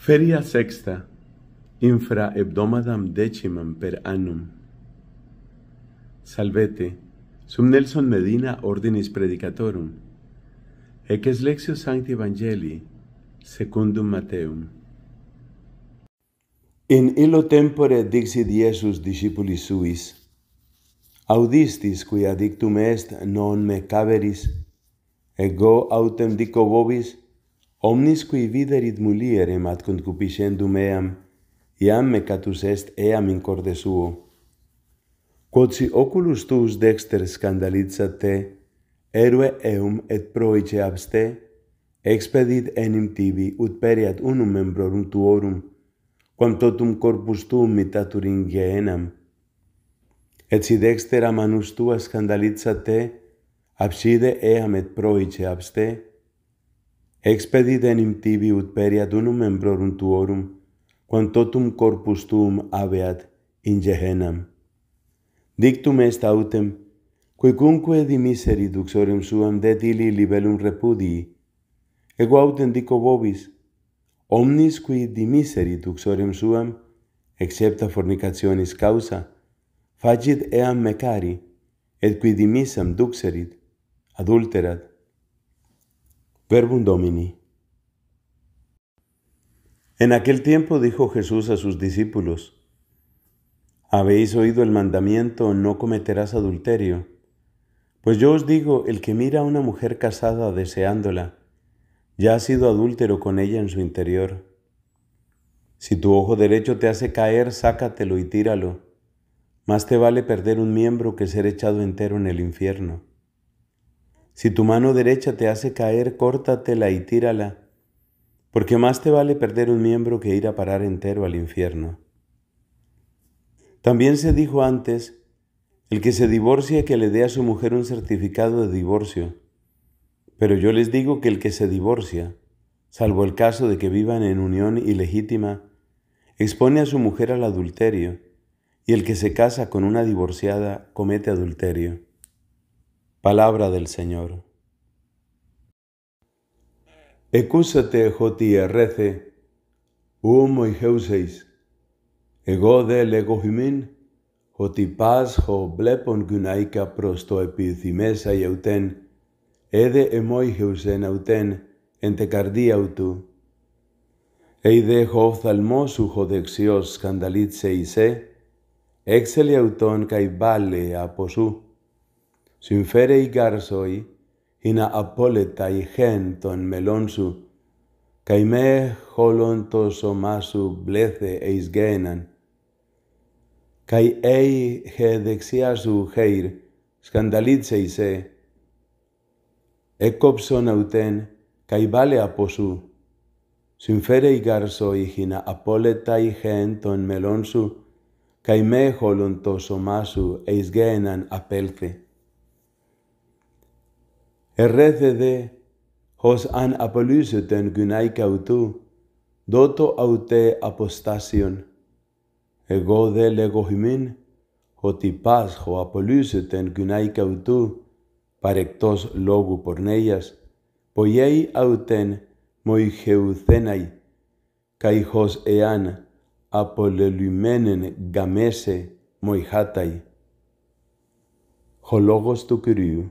Feria sexta, infra hebdomadam decimam per annum. Salvete, sum Nelson Medina ordinis predicatorum, ec es lexio sancti evangelii, secundum Mateum. In illo tempore dixit Iesus discipulis suis, audistis quia dictum est non me caveris, ego autem dico vobis, omnis qui viderit mulierem ad concupiscendum eam, iam mecatus est eam in corde suo. Quod si oculus tuus dexter scandalizat te, erue eum et proice abste, expedit enim tibi ut periat unum membrorum tuorum, quam totum corpus tuum mitatur in geenam. Et si dexter manus tua scandalizat te, abside eam et proice abste, abste, expedit enim tibi ut periat unum membrorum tuorum, quam totum corpus tuum abeat in Gehenam. Dictum est autem, quicunque di miseri duxorem suam det ili libellum repudii, ego autem dico vobis, omnis qui di miseri duxorem suam, excepta fornicationis causa, facit eam mecari, et qui dimisam duxerit, adulterat, Verbum Domini. En aquel tiempo dijo Jesús a sus discípulos, Habéis oído el mandamiento, no cometerás adulterio. Pues yo os digo, el que mira a una mujer casada deseándola, ya ha sido adúltero con ella en su interior. Si tu ojo derecho te hace caer, sácatelo y tíralo. Más te vale perder un miembro que ser echado entero en el infierno. Si tu mano derecha te hace caer, córtatela y tírala, porque más te vale perder un miembro que ir a parar entero al infierno. También se dijo antes, el que se divorcia que le dé a su mujer un certificado de divorcio. Pero yo les digo que el que se divorcia, salvo el caso de que vivan en unión ilegítima, expone a su mujer al adulterio, y el que se casa con una divorciada comete adulterio. Palabra del Señor. Εκούσατε ότι ερέθε, ου Μωιχέουσες, εγώ δε λεγοχημήν, ότι πάς πάσχο βλέπων γυναίκα προς το επιθυμέσα ιεουτέν, έδε εμόιχεουσεν αουτέν εν τε καρδία ουτού. Ειδε ο φθαλμόσουχο δεξιός σκανδαλίτσε εισέ, έξελε αουτόν καί βάλε από σου, sin fere i garsoi in apoleta i melonsu, en melon su caime holonto so masu blece eis genan ei he heir scandalitze se e copson auten cai aposu sin fere i garsoi in apoleta i melonsu, en melon su caime holonto so masu apelce δε ως αν απολύσεται γυναίκα ουτού, δότο αυτέ αποστάσιον. Εγώ δε λέγω χειμήν, ότι πάσχο απολύσεται γυναίκα ουτού, παρεκτός λόγου πορνέιας, ποιέι αυτέν μοϊχεουθέναι, καϊχός εάν απολελουμένεν γαμέσε μοϊχάταί. Ο λόγος του Κυρίου